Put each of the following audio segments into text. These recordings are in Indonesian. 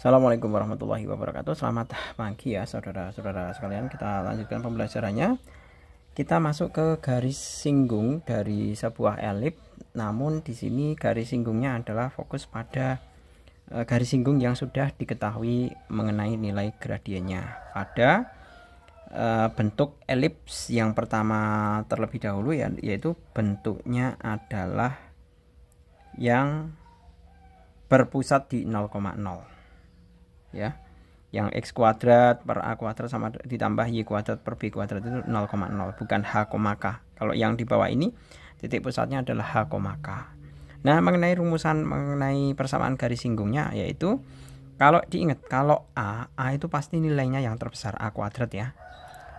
Assalamualaikum warahmatullahi wabarakatuh Selamat pagi ya saudara-saudara sekalian Kita lanjutkan pembelajarannya Kita masuk ke garis singgung dari sebuah elip Namun di sini garis singgungnya adalah fokus pada e, garis singgung yang sudah diketahui mengenai nilai gradiennya Pada e, bentuk elips yang pertama terlebih dahulu ya, yaitu bentuknya adalah yang berpusat di 0,0 ya yang x kuadrat per a kuadrat sama ditambah y kuadrat per b kuadrat itu 0,0 bukan h, k kalau yang di bawah ini titik pusatnya adalah h, k nah mengenai rumusan mengenai persamaan garis singgungnya yaitu kalau diingat kalau a a itu pasti nilainya yang terbesar a kuadrat ya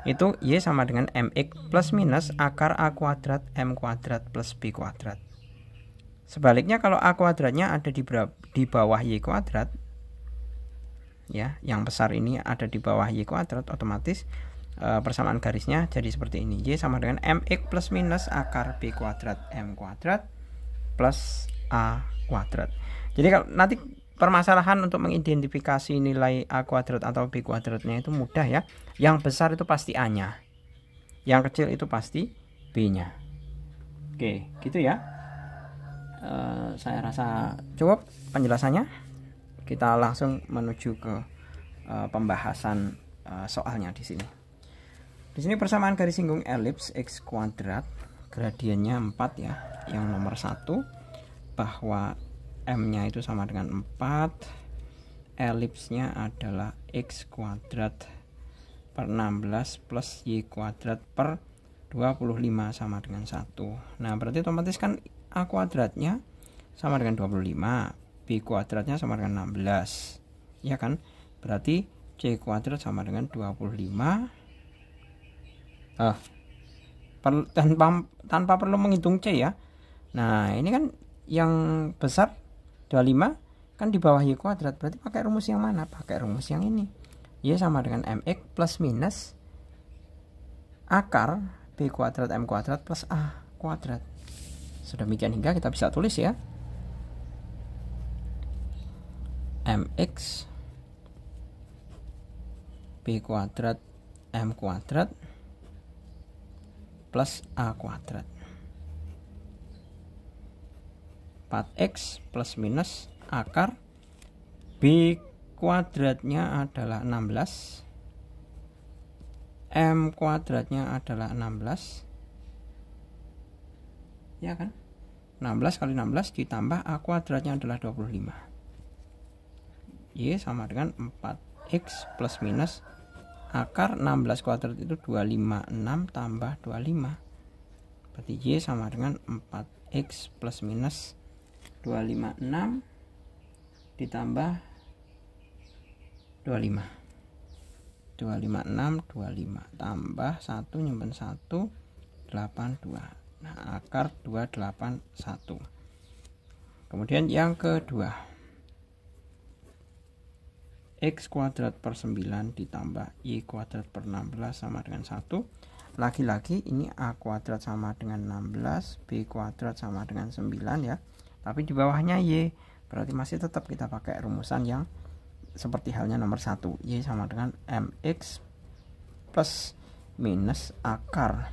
itu y sama dengan mx plus minus akar a kuadrat m kuadrat plus b kuadrat sebaliknya kalau a kuadratnya ada di, di bawah y kuadrat ya yang besar ini ada di bawah y kuadrat otomatis e, persamaan garisnya jadi seperti ini y sama dengan mx plus minus akar b kuadrat m kuadrat plus a kuadrat jadi kalau nanti permasalahan untuk mengidentifikasi nilai a kuadrat atau b kuadratnya itu mudah ya yang besar itu pasti a nya yang kecil itu pasti b nya oke gitu ya e, saya rasa cukup penjelasannya kita langsung menuju ke uh, pembahasan uh, soalnya di sini. Di sini persamaan garis singgung elips x kuadrat gradiennya 4 ya. Yang nomor 1 bahwa m-nya itu sama dengan 4. Elipsnya adalah x kuadrat per 16 plus y kuadrat per 25 sama dengan 1. Nah, berarti otomatis kan a kuadratnya sama dengan 25 B kuadratnya sama dengan 16 ya kan berarti C kuadrat sama dengan 25 ah, per, tanpa, tanpa perlu menghitung C ya nah ini kan yang besar 25 kan di bawah Y kuadrat berarti pakai rumus yang mana pakai rumus yang ini Y sama dengan MX plus minus akar B kuadrat M kuadrat plus A kuadrat sudah sedemikian hingga kita bisa tulis ya mx b kuadrat m kuadrat plus a kuadrat 4x plus minus akar b kuadratnya adalah 16 m kuadratnya adalah 16 ya kan 16 kali 16 ditambah a kuadratnya adalah 25 Y sama dengan 4X plus minus akar 16 kuadrat itu 256 tambah 25 berarti Y sama dengan 4X plus minus 256 ditambah 25 256 25 tambah 1 nyimpen 1 82 nah akar 281 kemudian yang kedua X kuadrat per 9 ditambah Y kuadrat per 16 sama dengan 1 Lagi-lagi ini A kuadrat sama dengan 16 B kuadrat sama dengan 9 ya Tapi di bawahnya Y Berarti masih tetap kita pakai rumusan yang seperti halnya nomor 1 Y sama dengan MX plus minus akar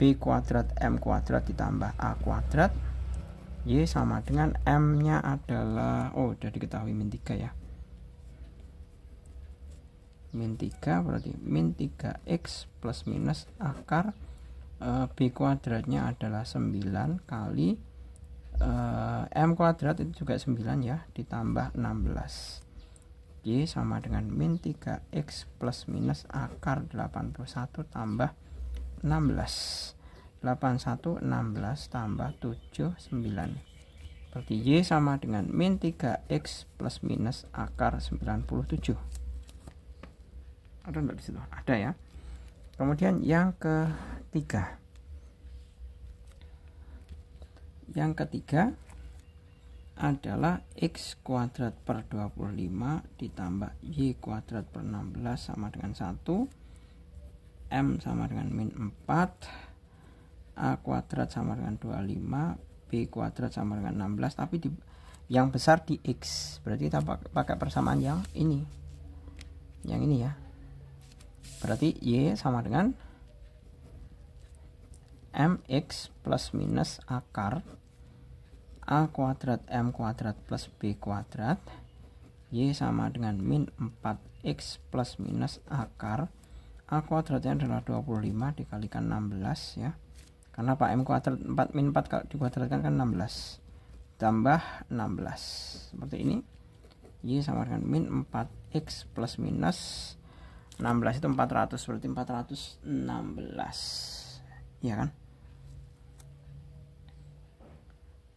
B kuadrat M kuadrat ditambah A kuadrat Y sama dengan M nya adalah Oh sudah diketahui min 3 ya min 3 berarti min 3x plus minus akar e, b kuadratnya adalah 9 kali e, m kuadrat itu juga 9 ya ditambah 16 y sama dengan min 3x plus minus akar 81 tambah 16 81 16 tambah 7 9 Berarti Y sama dengan min 3X plus minus akar 97 ada nggak di situ ada ya kemudian yang ketiga yang ketiga adalah x kuadrat per 25 ditambah y kuadrat per 16 sama dengan 1 m sama dengan min 4 a kuadrat sama dengan 25 b kuadrat sama dengan 16 tapi di, yang besar di x berarti kita pakai persamaan yang ini yang ini ya Berarti Y sama dengan mx plus minus akar a kuadrat m kuadrat plus b kuadrat y sama dengan min 4x plus minus akar a kuadratnya adalah 25 dikalikan 16 ya karena pak m kuadrat 4 min 4 kalau dikuadratkan kan 16 tambah 16 seperti ini y sama dengan min 4x plus minus 16 itu 400 berarti 416 iya kan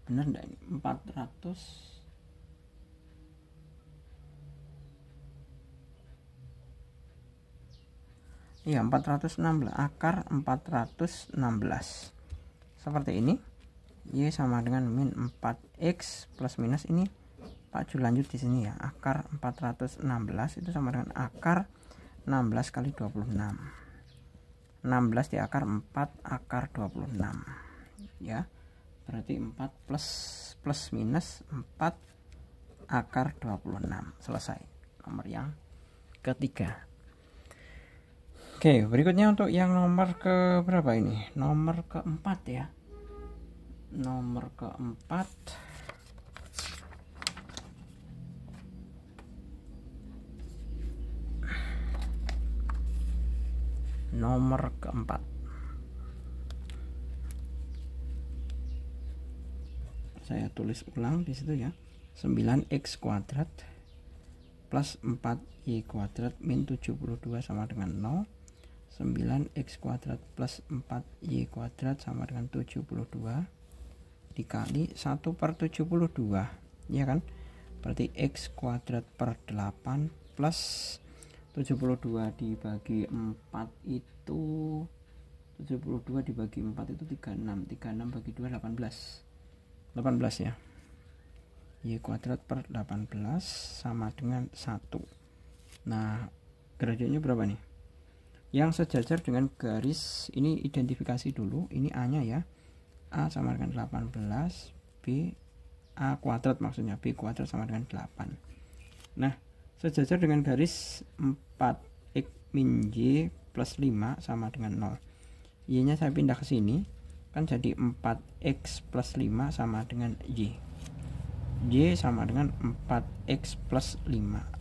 bener enggak ini 400 Iya 416 akar 416 seperti ini Y sama dengan min 4X plus minus ini Pak lanjut di sini ya akar 416 itu sama dengan akar 16 kali 26 16 di akar 4 akar 26 ya berarti 4 plus plus minus 4 akar 26 selesai nomor yang ketiga Oke berikutnya untuk yang nomor ke berapa ini nomor keempat ya nomor keempat nomor keempat. Saya tulis ulang di situ ya. 9x kuadrat plus 4y kuadrat min 72 sama dengan 0. 9x kuadrat plus 4y kuadrat sama dengan 72 dikali 1 per 72 ya kan berarti x kuadrat per 8 plus 72 dibagi 4 itu 72 dibagi 4 itu 36 36 bagi 2 18 18 ya Y kuadrat per 18 sama dengan 1 nah derajatnya berapa nih yang sejajar dengan garis ini identifikasi dulu ini A nya ya A sama dengan 18 B A kuadrat maksudnya B kuadrat sama dengan 8 nah sejajar dengan garis 4 X min Y plus 5 sama dengan 0 Y nya saya pindah ke sini kan jadi 4X plus 5 sama dengan Y Y sama dengan 4X plus 5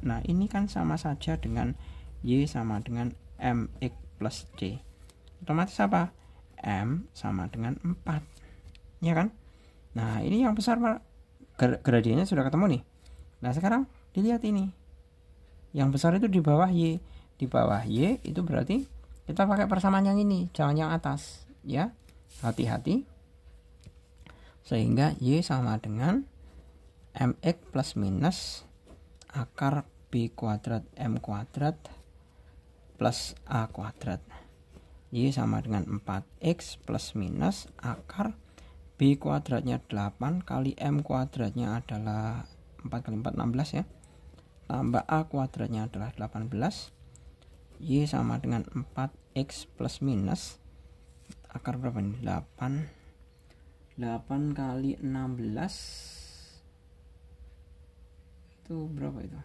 nah ini kan sama saja dengan Y sama dengan MX plus C otomatis apa? M sama dengan 4 ya kan? nah ini yang besar gradiennya sudah ketemu nih nah sekarang dilihat ini yang besar itu di bawah y di bawah y itu berarti kita pakai persamaan yang ini jangan yang atas ya hati-hati sehingga y sama dengan mx plus minus akar b kuadrat m kuadrat plus a kuadrat y sama dengan 4x plus minus akar b kuadratnya 8 kali m kuadratnya adalah 4 kali 4 16 ya tambah eh, A kuadratnya adalah 18 Y sama dengan 4X plus minus akar berapa ini 8 8 kali 16 itu berapa itu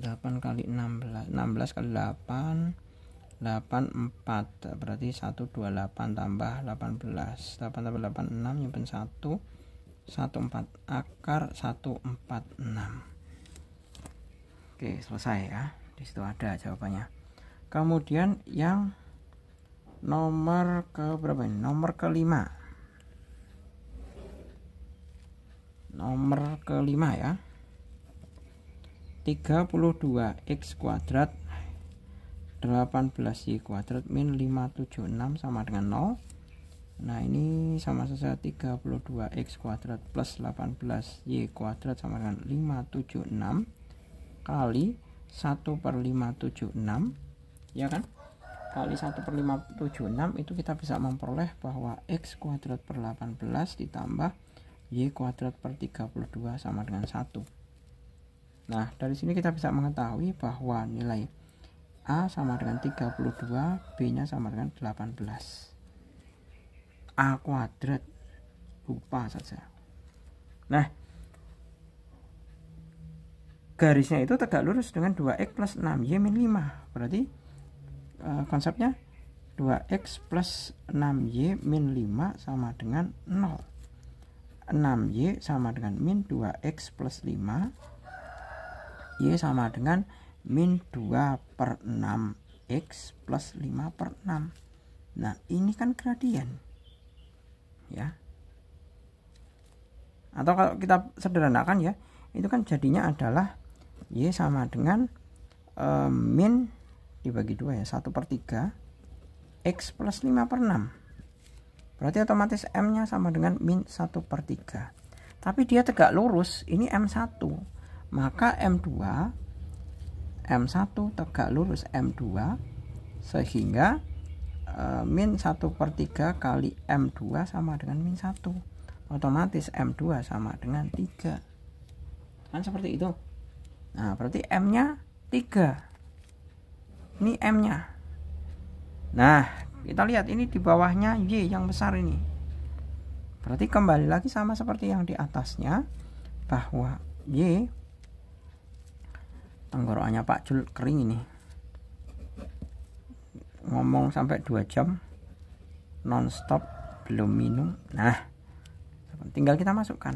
8 kali 16 16 kali 8 8 4 berarti 128 tambah 18 8 tambah 8 6 nyimpen 1 14 akar 146 oke selesai ya di situ ada jawabannya kemudian yang nomor ke berapa ini nomor kelima nomor kelima ya 32 x kuadrat 18y kuadrat min 576 sama dengan 0 Nah ini sama saja 32x kuadrat plus 18y kuadrat sama dengan 576 kali 1 per 576 ya kan kali 1 per 576 itu kita bisa memperoleh bahwa x kuadrat per 18 ditambah y kuadrat per 32 sama dengan 1 nah dari sini kita bisa mengetahui bahwa nilai A sama dengan 32 B nya sama dengan 18 A kuadrat lupa saja nah garisnya itu tegak lurus dengan 2x plus 6y min 5 berarti uh, konsepnya 2x plus 6y min 5 sama dengan 0 6y sama dengan min 2x plus 5 y sama dengan min 2 per 6 x plus 5 per 6 nah ini kan gradien ya atau kalau kita sederhanakan ya itu kan jadinya adalah y sama dengan e, min dibagi dua ya 1 per 3 x plus 5 per 6 berarti otomatis m nya sama dengan min 1 per 3 tapi dia tegak lurus ini m1 maka m2 m1 tegak lurus m2 sehingga e, min 1 per 3 kali M2 sama dengan min 1 otomatis M2 sama dengan 3 kan seperti itu nah berarti M nya 3 ini M nya nah kita lihat ini di bawahnya Y yang besar ini berarti kembali lagi sama seperti yang di atasnya bahwa Y tenggorokannya Pak Jul kering ini ngomong sampai 2 jam nonstop belum minum nah tinggal kita masukkan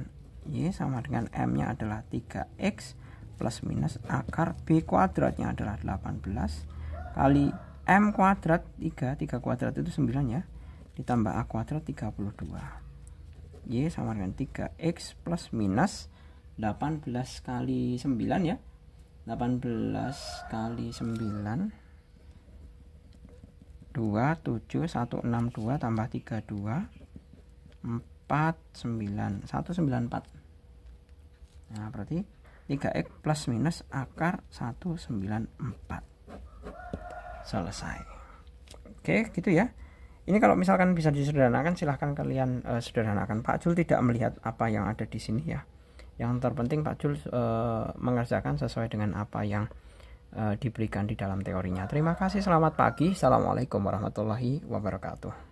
Y sama dengan M nya adalah 3X plus minus akar B kuadratnya adalah 18 kali M kuadrat 3 3 kuadrat itu 9 ya ditambah A kuadrat 32 Y sama dengan 3X plus minus 18 kali 9 ya 18 kali 9 2 7 1 6 2 tambah 3 2 4 9 1 9 4 nah berarti 3x plus minus akar 1 9 4 selesai oke gitu ya ini kalau misalkan bisa disederhanakan silahkan kalian uh, sederhanakan Pak Jul tidak melihat apa yang ada di sini ya yang terpenting Pak Jul uh, mengerjakan sesuai dengan apa yang Eh, diberikan di dalam teorinya. Terima kasih, selamat pagi. Assalamualaikum warahmatullahi wabarakatuh.